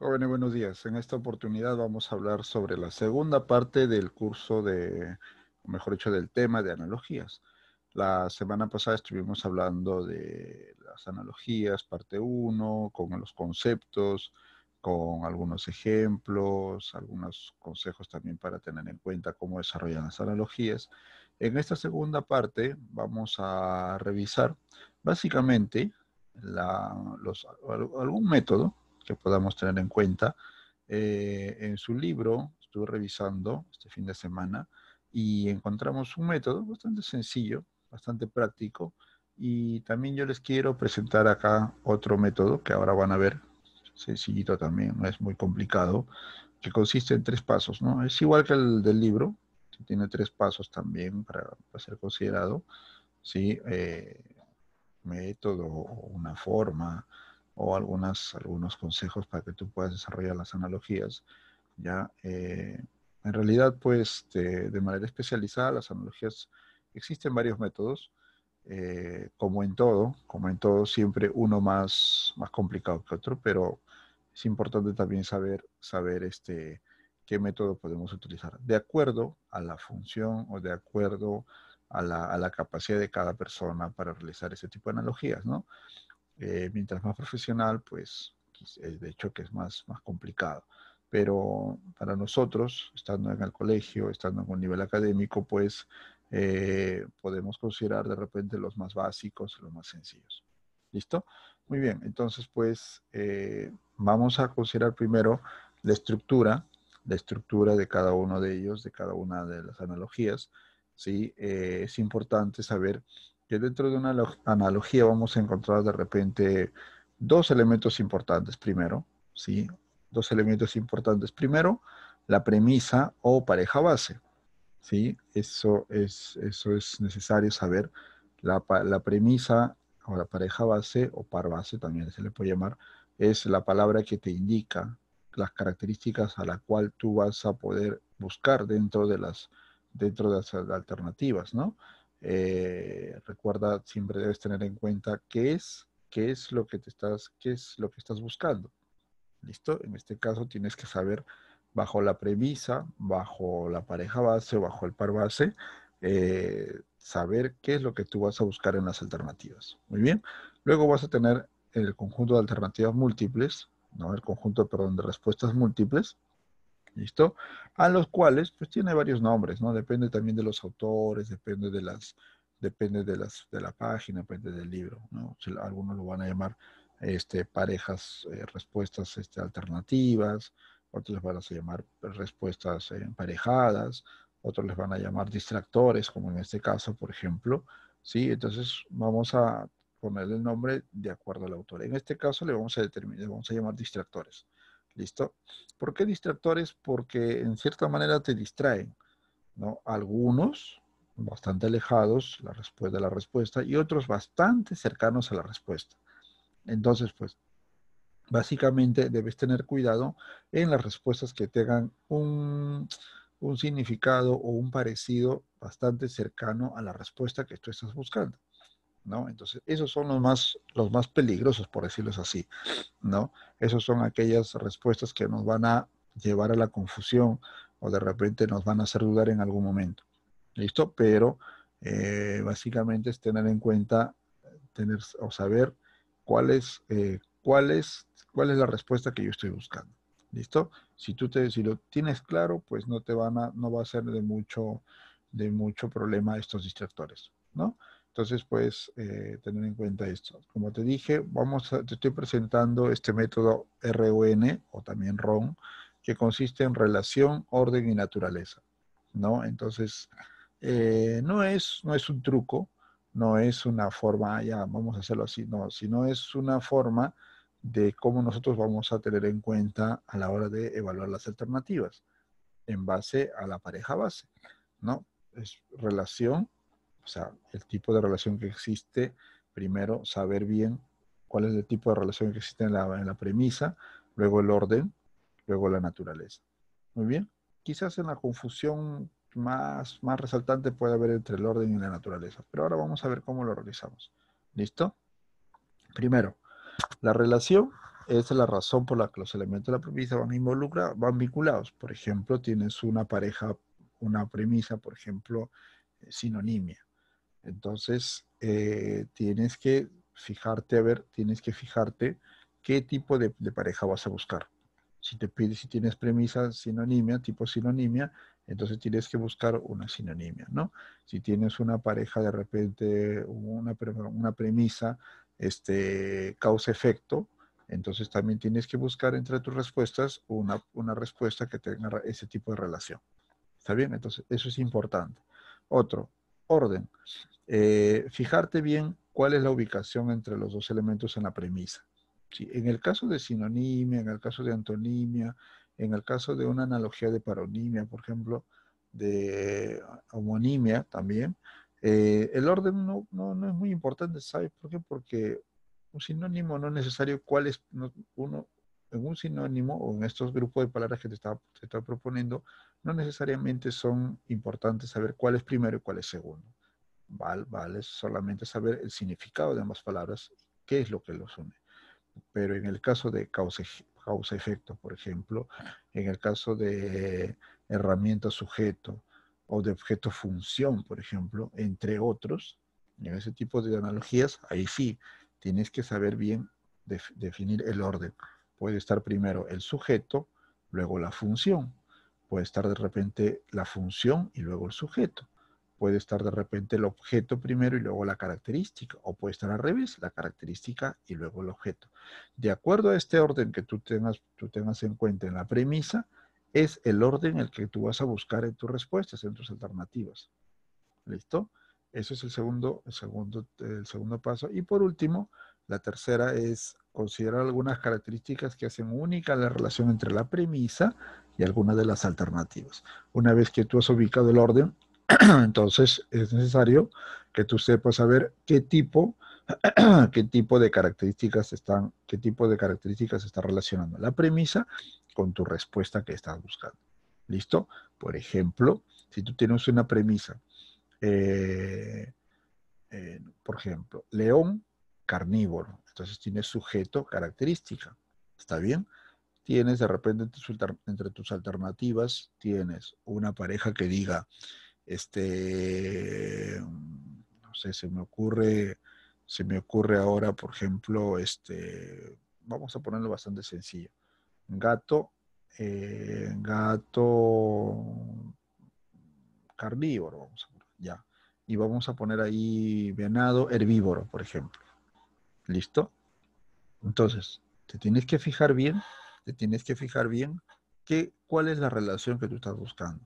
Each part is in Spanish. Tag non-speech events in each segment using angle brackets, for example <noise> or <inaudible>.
Jóvenes, buenos días. En esta oportunidad vamos a hablar sobre la segunda parte del curso de, mejor dicho, del tema de analogías. La semana pasada estuvimos hablando de las analogías, parte 1, con los conceptos, con algunos ejemplos, algunos consejos también para tener en cuenta cómo desarrollar las analogías. En esta segunda parte vamos a revisar básicamente algún método que podamos tener en cuenta. Eh, en su libro, estuve revisando este fin de semana y encontramos un método bastante sencillo, bastante práctico. Y también yo les quiero presentar acá otro método que ahora van a ver, sencillito también, no es muy complicado, que consiste en tres pasos, ¿no? Es igual que el del libro, tiene tres pasos también para, ser considerado, ¿sí? Eh, método, una forma, o algunas, algunos consejos para que tú puedas desarrollar las analogías. ¿ya? Eh, en realidad, pues, de, manera especializada, las analogías, existen varios métodos, eh, como en todo, como en todo, siempre uno más, más complicado que otro, pero es importante también saber, saber este, qué método podemos utilizar, de acuerdo a la función o de acuerdo a la, a la capacidad de cada persona para realizar ese tipo de analogías, ¿no? Eh, mientras más profesional, pues eh, de hecho que es más, más complicado. Pero para nosotros, estando en el colegio, estando en un nivel académico, pues eh, podemos considerar de repente los más básicos, los más sencillos. ¿Listo? Muy bien, entonces pues vamos a considerar primero la estructura, la estructura de cada uno de ellos, de cada una de las analogías. ¿sí? es importante saber que dentro de una analogía vamos a encontrar de repente dos elementos importantes. Primero, ¿sí? Dos elementos importantes. Primero, la premisa o pareja base. ¿sí? Eso, es, eso es necesario saber. La, premisa o la pareja base o par base también se le puede llamar, es la palabra que te indica las características a la cual tú vas a poder buscar dentro de las, dentro de las alternativas, ¿no? Eh, recuerda, siempre debes tener en cuenta qué es, qué es lo que te estás, qué es lo que estás buscando. ¿Listo? En este caso tienes que saber bajo la premisa, bajo la pareja base, bajo el par base, eh, saber qué es lo que tú vas a buscar en las alternativas. Muy bien. Luego vas a tener el conjunto de alternativas múltiples, ¿no? el conjunto, perdón, de respuestas múltiples, ¿listo? A los cuales, pues tiene varios nombres, ¿no? Depende también de los autores, depende de las, depende de las, de la página, depende del libro, ¿no? Algunos lo van a llamar este, parejas, eh, respuestas este, alternativas, otros les van a llamar respuestas emparejadas, otros les van a llamar distractores, como en este caso, por ejemplo, ¿sí? Entonces vamos a ponerle el nombre de acuerdo al autor. En este caso le vamos a determinar, le vamos a llamar distractores. ¿Listo? ¿Por qué distractores? Porque en cierta manera te distraen, ¿no? Algunos bastante alejados la de la respuesta y otros bastante cercanos a la respuesta. Entonces, pues, básicamente debes tener cuidado en las respuestas que tengan un, un significado o un parecido bastante cercano a la respuesta que tú estás buscando. ¿no? Entonces, esos son los más, los más peligrosos, por decirlo así, ¿no? Esos son aquellas respuestas que nos van a llevar a la confusión o de repente nos van a hacer dudar en algún momento, ¿listo? Pero eh, básicamente es tener en cuenta, tener o saber eh, cuál es, cuál es, la respuesta que yo estoy buscando, ¿listo? Si tú te, si lo tienes claro, pues no te van a, no va a ser de mucho, de mucho problema estos distractores, ¿no? Entonces, pues, eh, tener en cuenta esto. Como te dije, vamos te estoy presentando este método RON o también RON, que consiste en relación, orden y naturaleza, ¿no? Entonces, eh, no, es, no es un truco, no es una forma, ya, vamos a hacerlo así, no, sino es una forma de cómo nosotros vamos a tener en cuenta a la hora de evaluar las alternativas en base a la pareja base, ¿no? Es relación, o sea, el tipo de relación que existe, primero saber bien cuál es el tipo de relación que existe en la, premisa, luego el orden, luego la naturaleza. Muy bien. Quizás en la confusión más, más resaltante puede haber entre el orden y la naturaleza, pero ahora vamos a ver cómo lo realizamos. ¿Listo? Primero, la relación es la razón por la que los elementos de la premisa van van vinculados. Por ejemplo, tienes una pareja, una premisa, por ejemplo, eh, sinonimia. Entonces, eh, tienes que fijarte, a ver, tienes que fijarte qué tipo de, pareja vas a buscar. Si te pides, si tienes premisa sinonimia, tipo sinonimia, entonces tienes que buscar una sinonimia, ¿no? Si tienes una pareja de repente, una, una premisa, este, causa-efecto, entonces también tienes que buscar entre tus respuestas una, una, respuesta que tenga ese tipo de relación. ¿Está bien? Entonces, eso es importante. Otro, orden. Eh, fijarte bien cuál es la ubicación entre los dos elementos en la premisa. En el caso de sinonimia, en el caso de antonimia, en el caso de una analogía de paronimia, por ejemplo, de homonimia también, eh, el orden no, es muy importante, ¿sabes por qué? Porque un sinónimo no es necesario cuál es, uno, en un sinónimo o en estos grupos de palabras que te estaba, proponiendo, no necesariamente son importantes saber cuál es primero y cuál es segundo. Vale, vale solamente saber el significado de ambas palabras, qué es lo que los une. Pero en el caso de causa-efecto, por ejemplo, en el caso de herramienta-sujeto o de objeto-función, por ejemplo, entre otros, en ese tipo de analogías, ahí sí, tienes que saber bien definir el orden. Puede estar primero el sujeto, luego la función. Puede estar de repente la función y luego el sujeto. Puede estar de repente el objeto primero y luego la característica. O puede estar al revés, la característica y luego el objeto. De acuerdo a este orden que tú tengas, tú tengas en cuenta en la premisa, es el orden el que tú vas a buscar en tus respuestas, en tus alternativas. ¿Listo? Eso es el segundo, el segundo, el segundo paso. Y por último, la tercera es considerar algunas características que hacen única la relación entre la premisa y alguna de las alternativas. Una vez que tú has ubicado el orden, <clears throat> entonces es necesario que tú sepas saber qué tipo, <clears throat> qué tipo de características están, qué tipo de características está relacionando la premisa con tu respuesta que estás buscando. ¿Listo? Por ejemplo, si tú tienes una premisa, eh, eh, por ejemplo, león carnívoro, entonces tienes sujeto, característica. ¿Está bien? Tienes de repente entre tus alternativas, tienes una pareja que diga, este, no sé, se me ocurre, se me ocurre ahora, por ejemplo, este, vamos a ponerlo bastante sencillo. Gato, eh, gato carnívoro, vamos a poner, ya. Y vamos a poner ahí venado herbívoro, por ejemplo. ¿Listo? Entonces, te tienes que fijar bien, te tienes que fijar bien qué, cuál es la relación que tú estás buscando,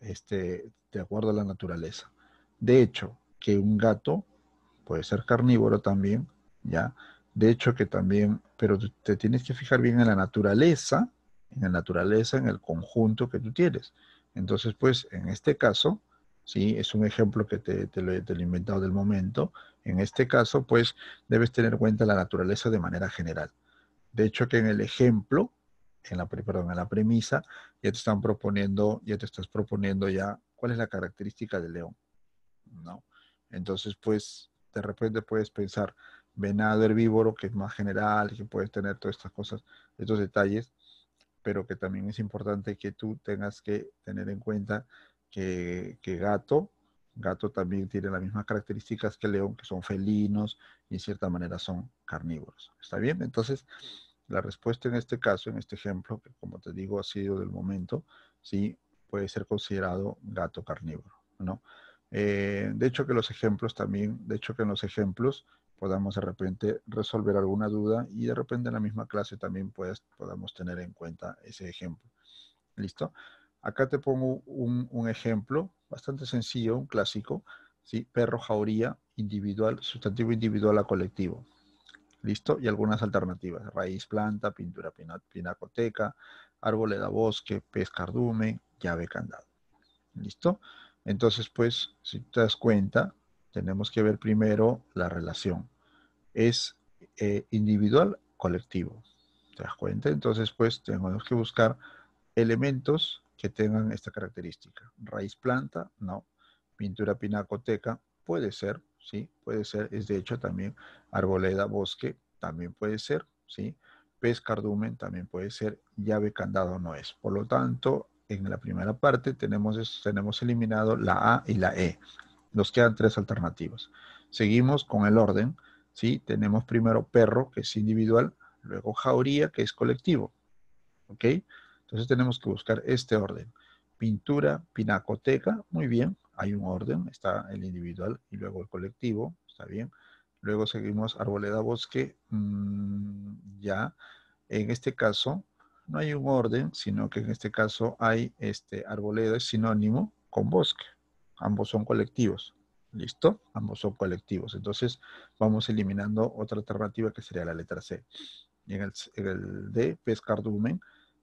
este, de acuerdo a la naturaleza. De hecho, que un gato puede ser carnívoro también, ¿ya? De hecho, que también, pero te tienes que fijar bien en la naturaleza, en la naturaleza, en el conjunto que tú tienes. Entonces, pues, en este caso, ¿sí? Es un ejemplo que te, lo, he inventado del momento. En este caso, pues, debes tener en cuenta la naturaleza de manera general. De hecho, que en el ejemplo, en la, perdón, en la premisa, ya te están proponiendo, ya te estás proponiendo ya cuál es la característica del león, ¿no? Entonces, pues, de repente puedes pensar venado herbívoro, que es más general, que puedes tener todas estas cosas, estos detalles, pero que también es importante que tú tengas que tener en cuenta que, gato. Gato también tiene las mismas características que león, que son felinos y en cierta manera son carnívoros. ¿Está bien? Entonces, la respuesta en este caso, en este ejemplo, que como te digo ha sido del momento, sí puede ser considerado gato carnívoro, ¿no? Eh, de hecho que los ejemplos también, de hecho que en los ejemplos podamos de repente resolver alguna duda y de repente en la misma clase también pues, podamos tener en cuenta ese ejemplo. ¿Listo? Acá te pongo un, ejemplo bastante sencillo, un clásico, ¿sí? perro, jauría, individual, sustantivo individual a colectivo. ¿Listo? Y algunas alternativas, raíz, planta, pintura pinacoteca, árbol la bosque, pez cardumen, llave candado. ¿Listo? Entonces, pues, si te das cuenta, tenemos que ver primero la relación. Es eh, individual, colectivo. ¿Te das cuenta? Entonces, pues, tenemos que buscar elementos que tengan esta característica. Raíz planta, no. Pintura pinacoteca, puede ser, ¿sí? Puede ser, es de hecho también arboleda, bosque, también puede ser, ¿sí? Pez cardumen también puede ser, llave candado no es. Por lo tanto, en la primera parte tenemos, tenemos eliminado la A y la E. Nos quedan tres alternativas. Seguimos con el orden, ¿sí? Tenemos primero perro, que es individual, luego jauría, que es colectivo, ¿ok? Entonces tenemos que buscar este orden. Pintura, pinacoteca, muy bien, hay un orden, está el individual y luego el colectivo, está bien. Luego seguimos arboleda, bosque, mm, ya. En este caso no hay un orden, sino que en este caso hay este arboleda es sinónimo con bosque. Ambos son colectivos, ¿listo? Ambos son colectivos. Entonces vamos eliminando otra alternativa que sería la letra C. Y en el, en el D, pescardumen,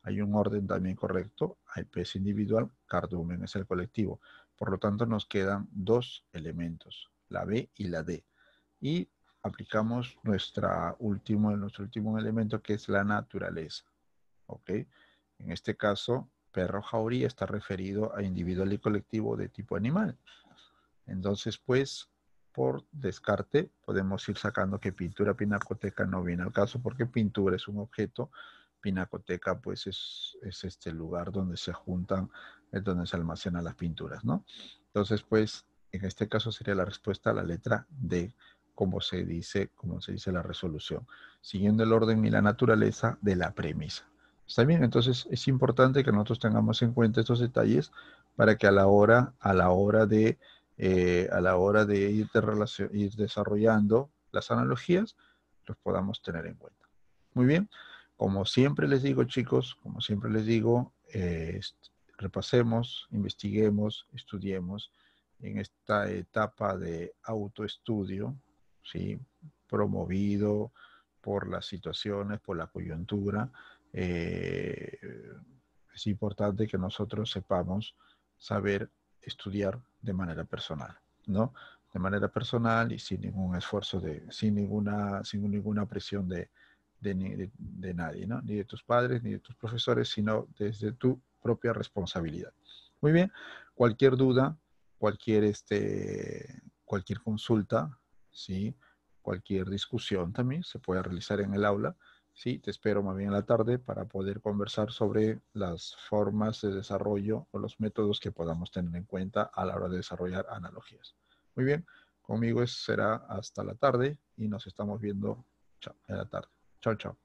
hay un orden también correcto, hay peso individual, cardumen es el colectivo. Por lo tanto, nos quedan dos elementos, la B y la D. Y aplicamos nuestra último, nuestro último elemento que es la naturaleza. ¿Ok? En este caso, perro jaurí está referido a individual y colectivo de tipo animal. Entonces, pues, por descarte, podemos ir sacando que pintura pinacoteca no viene al caso porque pintura es un objeto pinacoteca pues es, este lugar donde se juntan, es donde se almacenan las pinturas, ¿no? Entonces, pues, en este caso sería la respuesta a la letra D, como se dice, como se dice la resolución, siguiendo el orden y la naturaleza de la premisa. ¿Está bien? Entonces es importante que nosotros tengamos en cuenta estos detalles para que a la hora, a la hora de, eh, a la hora de ir, de ir desarrollando las analogías, los podamos tener en cuenta. Muy bien. Como siempre les digo, chicos, como siempre les digo, eh, repasemos, investiguemos, estudiemos en esta etapa de autoestudio, ¿sí? promovido por las situaciones, por la coyuntura. Eh, es importante que nosotros sepamos saber estudiar de manera personal, ¿no? De manera personal y sin ningún esfuerzo, de, sin, ninguna, sin ninguna presión de, de, de, nadie, ¿no? ni de tus padres, ni de tus profesores, sino desde tu propia responsabilidad. Muy bien, cualquier duda, cualquier, este, cualquier consulta, ¿sí? cualquier discusión también se puede realizar en el aula. Sí, te espero más bien en la tarde para poder conversar sobre las formas de desarrollo o los métodos que podamos tener en cuenta a la hora de desarrollar analogías. Muy bien, conmigo será hasta la tarde y nos estamos viendo chao, en la tarde. Ciao, ciao.